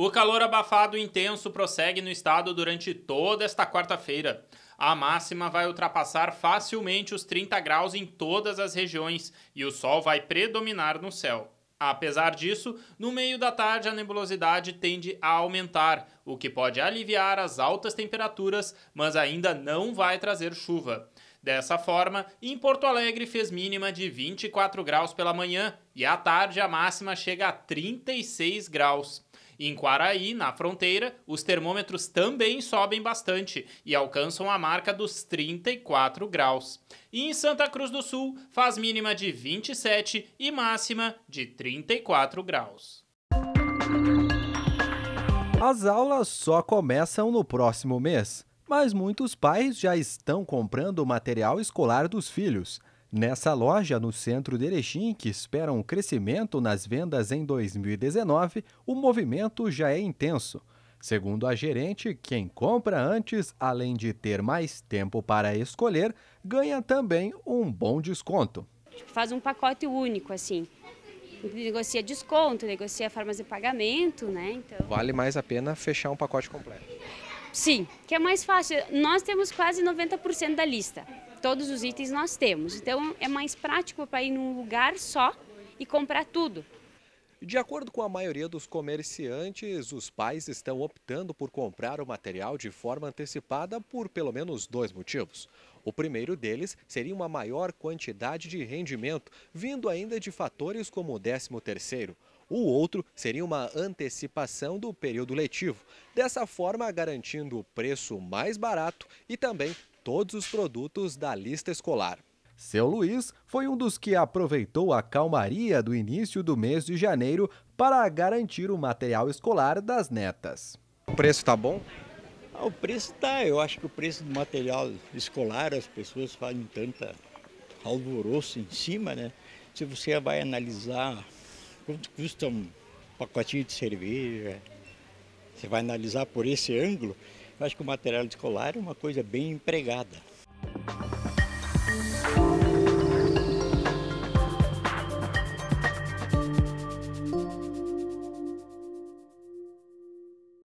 O calor abafado intenso prossegue no estado durante toda esta quarta-feira. A máxima vai ultrapassar facilmente os 30 graus em todas as regiões e o sol vai predominar no céu. Apesar disso, no meio da tarde a nebulosidade tende a aumentar, o que pode aliviar as altas temperaturas, mas ainda não vai trazer chuva. Dessa forma, em Porto Alegre fez mínima de 24 graus pela manhã e à tarde a máxima chega a 36 graus. Em Quaraí, na fronteira, os termômetros também sobem bastante e alcançam a marca dos 34 graus. E em Santa Cruz do Sul, faz mínima de 27 e máxima de 34 graus. As aulas só começam no próximo mês, mas muitos pais já estão comprando o material escolar dos filhos. Nessa loja, no centro de Erechim, que espera um crescimento nas vendas em 2019, o movimento já é intenso. Segundo a gerente, quem compra antes, além de ter mais tempo para escolher, ganha também um bom desconto. Faz um pacote único, assim. Negocia desconto, negocia formas de pagamento, né? Então... Vale mais a pena fechar um pacote completo. Sim, que é mais fácil. Nós temos quase 90% da lista todos os itens nós temos. Então é mais prático para ir num lugar só e comprar tudo. De acordo com a maioria dos comerciantes, os pais estão optando por comprar o material de forma antecipada por pelo menos dois motivos. O primeiro deles seria uma maior quantidade de rendimento, vindo ainda de fatores como o 13 terceiro O outro seria uma antecipação do período letivo, dessa forma garantindo o preço mais barato e também todos os produtos da lista escolar. Seu Luiz foi um dos que aproveitou a calmaria do início do mês de janeiro para garantir o material escolar das netas. O preço está bom? Ah, o preço está. Eu acho que o preço do material escolar, as pessoas fazem tanta alvoroço em cima, né? Se você vai analisar quanto custa um pacotinho de cerveja, você vai analisar por esse ângulo, eu acho que o material escolar é uma coisa bem empregada.